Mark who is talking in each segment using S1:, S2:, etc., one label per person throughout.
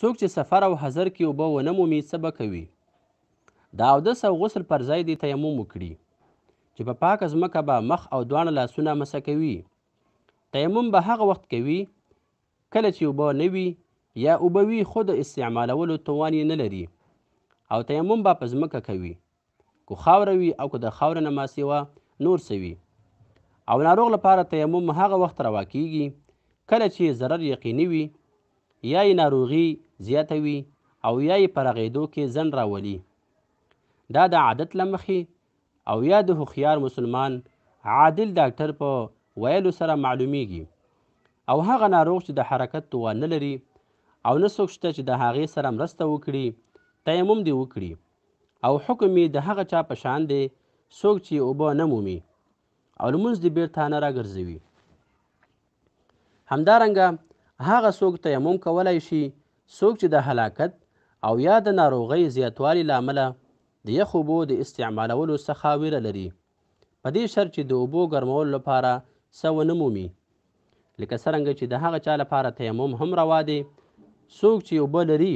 S1: څوک چې سفر او حضر کې اوبه ونه مومي څه به کوي د اودس او غسل پر ځای دې تیمم وکړي چې په پا پاکه ځمکه به مخ او دواړه لاسونه مسه کوي تیمم به هغه وخت کوي کله چې اوبه نه وي یا اوبه وي خو د استعمالولو توان یې نه لري او تیمم به په ځمکه کوي که خاوره وي او که د خاورې نه ماسیوه نور سوي او ناروغ لپاره تیمم هغه وخت روا کیږي کله چې ضرر یقیني وي یا یې ناروغي زیاتوي او یا یې په رغېدو کې ځنډ راولي دا د عادت له مخې او یا د هوښیار مسلمان عادل ډاکټر په ویلو سره معلومیږي او هغه ناروغ چې د حرکت توان نه لري او نه څوک شته چې د هغې سره مرسته وکړي تیمم دې وکړي او حکم یې د هغه چا په شان دی څوک چې اوبه نه مومي او لمونځ دې بېرته نه راګرځوي همدارنګه هغه څوک تیمم کولای شي څوک چې د هلاکت او یا د ناروغۍ زیاتوالي له امله د یخ اوبو د استعمالولو څخه ویره لري په دې شرط چې د اوبو ګرمولو لپاره څه ونه مومي لکه څرنګه چې د هغه چا لپاره تیمم هم روا دی څوک چې اوبه لري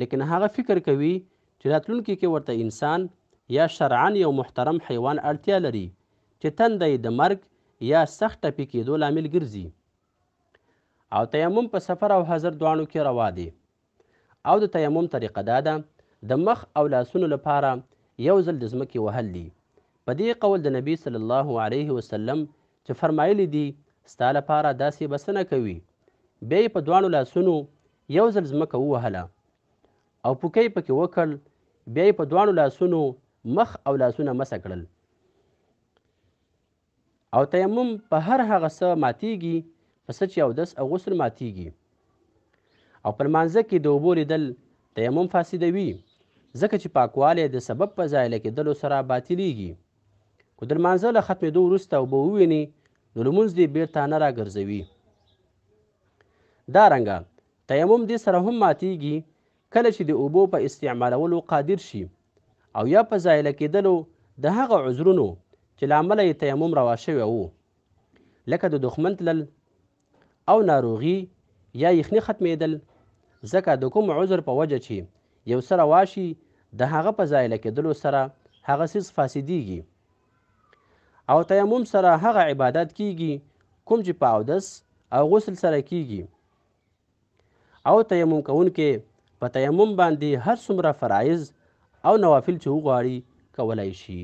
S1: لیکن هغه فکر کوي چې راتلونکي کې ورته انسان یا شرعا یو محترم حیوان اړتیا لري چې تنده د مرګ یا سخت ټپي کېدو لامل ګرځي او تیمم په سفر او حضر دواړو کې روا دي او د تیمم طریقه دا ده د مخ او لاسونو لپاره یو ځل د ځمکې وهل دي په دې قول د نبی صلی الله علیه وسلم چې فرمایلی دي ستا لپاره داسې بسنه کوي بیا یې په دواړو لاسونو یو ځل ځمکه ووهله او پوکۍ پکې وکړل بیا یې په دواړو لاسونو مخ او لاسونه مسه کړل او تیمم په هر هغه څه ماتیږي پسه چې اودس او غسل ماتیږي او پر مانځه کې د اوبو لیدل تیمم فاسدوي ځکه چې پاکوالی د سبب په ځایله کېدلو سره باطلیږي خو د لمانځه له ختمېدو وروسته اوبه وویني نو لمونځ دې بېرته نه راګرځوي دارنګه تیمم دې سره هم ماتیږي کله چې د اوبو په استعمالولو قادر شي او یا په ځایله کېدلو د هغه عذرونو چې له امله یې تیمم روا شوی و لکه د دښمن تلل او ناروغي یا یخنی ختمېدل ځکه د کوم عذر په وجه چې یو سره واشي د هغه په ځایله کېدلو سره هغه سیز فاسدیږي او تیمم سره هغه عبادت کیږي کوم چې په اودس او غسل سره کیږي او تیمم کوونکې په تیمم باندې هر څومره فرایز او نوافل چې وغواړي کولی شي